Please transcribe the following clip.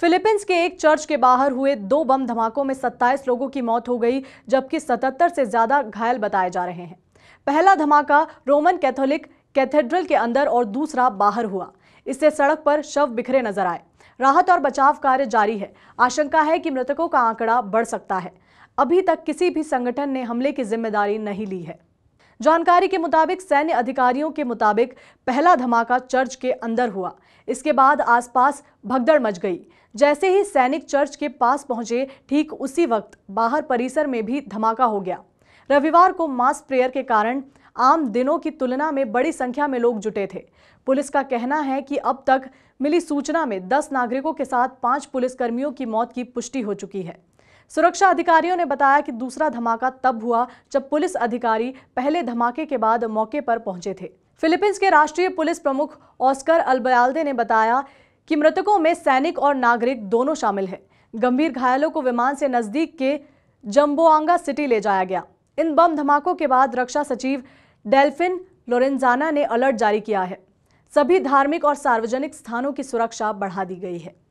Philippines के एक church के बाहर हुए दो बम धमाकों में 27 लोगों की मौत हो गई जबकि 77 से ज़्यादा घायल बताए जा रहे हैं पहला धमाका रोमन कैथोलिक कैथेड्रल के अंदर और दूसरा बाहर हुआ इससे सड़क पर शव बिखरे नजर आए राहत और बचाव कार्य जारी है आशंका है कि मृतकों का आंकड़ा बढ़ सकता है अभी तक किसी भी संगठन ने हमले की जिम्मेदारी नहीं ली है जानकारी के मुताबिक सैन्य अधिकारियों के मुताबिक पहला धमाका चर्च के अंदर हुआ इसके बाद आसपास भगदड़ मच गई जैसे ही सैनिक चर्च के पास पहुंचे ठीक उसी वक्त बाहर परिसर में भी धमाका हो गया रविवार को मास प्रेयर के कारण आम दिनों की तुलना में बड़ी संख्या में लोग जुटे थे पुलिस का कहना है कि अब तक मिली सूचना में 10 नागरिकों के साथ पांच पुलिसकर्मियों की मौत की पुष्टि हो चुकी है सुरक्षा अधिकारियों ने बताया कि दूसरा धमाका तब हुआ जब पुलिस अधिकारी पहले धमाके के बाद मौके पर पहुंचे थे फिलीपींस के राष्ट्रीय पुलिस प्रमुख ऑस्कर अल्बयाल्दे ने बताया कि मृतकों में सैनिक और नागरिक दोनों शामिल हैं गंभीर घायलों को विमान से नजदीक के जम्बोआंगा सिटी ले जाया गया इन बम धमाकों के बाद रक्षा सचिव डेल्फिन लोरेंजाना ने अलर्ट जारी किया है सभी धार्मिक और सार्वजनिक स्थानों की सुरक्षा बढ़ा दी गई है